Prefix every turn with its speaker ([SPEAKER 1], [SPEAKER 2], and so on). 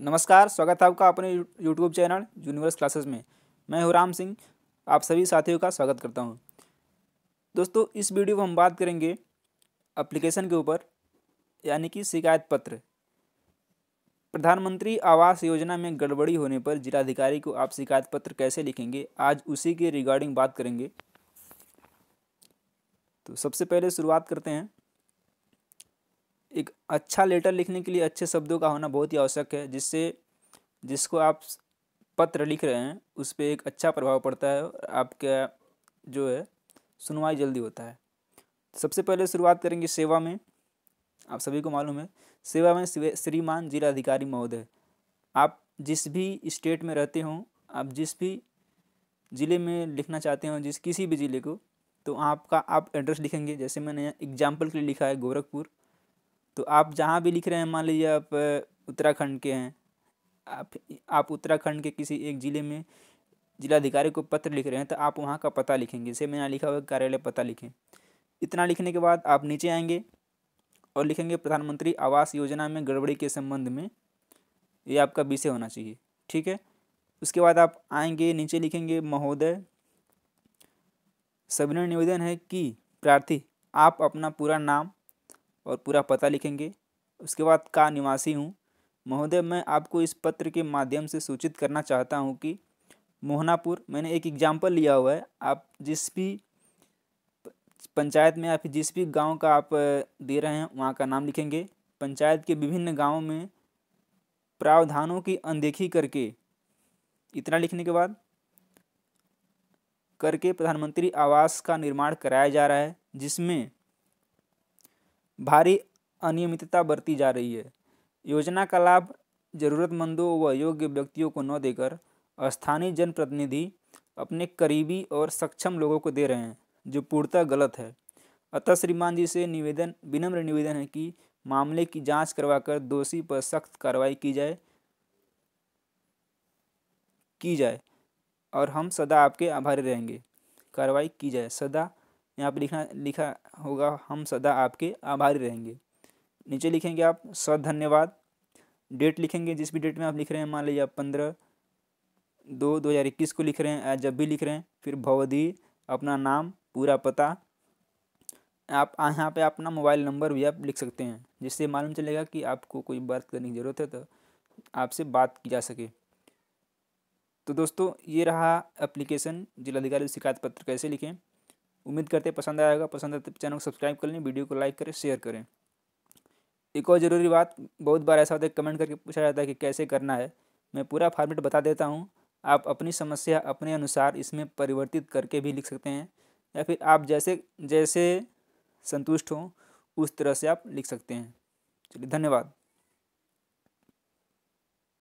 [SPEAKER 1] नमस्कार स्वागत है आपका अपने यूट्यूब चैनल यूनिवर्स क्लासेस में मैं हूँ राम सिंह आप सभी साथियों का स्वागत करता हूँ दोस्तों इस वीडियो में हम बात करेंगे अप्लीकेशन के ऊपर यानी कि शिकायत पत्र प्रधानमंत्री आवास योजना में गड़बड़ी होने पर जिलाधिकारी को आप शिकायत पत्र कैसे लिखेंगे आज उसी के रिगार्डिंग बात करेंगे तो सबसे पहले शुरुआत करते हैं एक अच्छा लेटर लिखने के लिए अच्छे शब्दों का होना बहुत ही आवश्यक है जिससे जिसको आप पत्र लिख रहे हैं उस पर एक अच्छा प्रभाव पड़ता है आपका जो है सुनवाई जल्दी होता है सबसे पहले शुरुआत करेंगे सेवा में आप सभी को मालूम है सेवा में श्रीमान जिला अधिकारी महोदय आप जिस भी स्टेट में रहते हों आप जिस भी ज़िले में लिखना चाहते हों जिस किसी भी ज़िले को तो आपका आप एड्रेस लिखेंगे जैसे मैंने एग्जाम्पल के लिए लिखा है गोरखपुर तो आप जहाँ भी लिख रहे हैं मान लीजिए आप उत्तराखंड के हैं आप आप उत्तराखंड के किसी एक ज़िले में जिलाधिकारी को पत्र लिख रहे हैं तो आप वहाँ का पता लिखेंगे जैसे मैंने लिखा हुआ कार्यालय पता लिखें इतना लिखने के बाद आप नीचे आएंगे और लिखेंगे प्रधानमंत्री आवास योजना में गड़बड़ी के संबंध में ये आपका विषय होना चाहिए ठीक है उसके बाद आप आएंगे नीचे लिखेंगे महोदय सविनय निवेदन है कि प्रार्थी आप अपना पूरा नाम और पूरा पता लिखेंगे उसके बाद का निवासी हूँ महोदय मैं आपको इस पत्र के माध्यम से सूचित करना चाहता हूँ कि मोहनापुर मैंने एक एग्जाम्पल लिया हुआ है आप जिस भी पंचायत में या फिर जिस भी गांव का आप दे रहे हैं वहाँ का नाम लिखेंगे पंचायत के विभिन्न गाँव में प्रावधानों की अनदेखी करके इतना लिखने के बाद करके प्रधानमंत्री आवास का निर्माण कराया जा रहा है जिसमें भारी अनियमितता बरती जा रही है योजना का लाभ जरूरतमंदों व योग्य व्यक्तियों को न देकर स्थानीय जनप्रतिनिधि अपने करीबी और सक्षम लोगों को दे रहे हैं जो पूर्णतः गलत है अतः श्रीमान जी से निवेदन विनम्र निवेदन है कि मामले की जांच करवाकर दोषी पर सख्त कार्रवाई की जाए की जाए और हम सदा आपके आभारी रहेंगे कार्रवाई की जाए सदा यहाँ पे लिखना लिखा होगा हम सदा आपके आभारी रहेंगे नीचे लिखेंगे आप सद धन्यवाद डेट लिखेंगे जिस भी डेट में आप लिख रहे हैं मान लीजिए आप पंद्रह दो दो हज़ार इक्कीस को लिख रहे हैं जब भी लिख रहे हैं फिर भवदी अपना नाम पूरा पता आप यहाँ पे अपना मोबाइल नंबर भी आप लिख सकते हैं जिससे मालूम चलेगा कि आपको कोई बात करने की ज़रूरत है तो आपसे बात की जा सके तो दोस्तों ये रहा एप्लीकेशन जिलाधिकारी शिकायत पत्र कैसे लिखें उम्मीद करते पसंद आएगा पसंद तो चैनल को सब्सक्राइब कर लें वीडियो को लाइक करें शेयर करें एक और ज़रूरी बात बहुत बार ऐसा होता है कमेंट करके पूछा जाता है कि कैसे करना है मैं पूरा फॉर्मेट बता देता हूँ आप अपनी समस्या अपने अनुसार इसमें परिवर्तित करके भी लिख सकते हैं या फिर आप जैसे जैसे संतुष्ट हों उस तरह से आप लिख सकते हैं चलिए धन्यवाद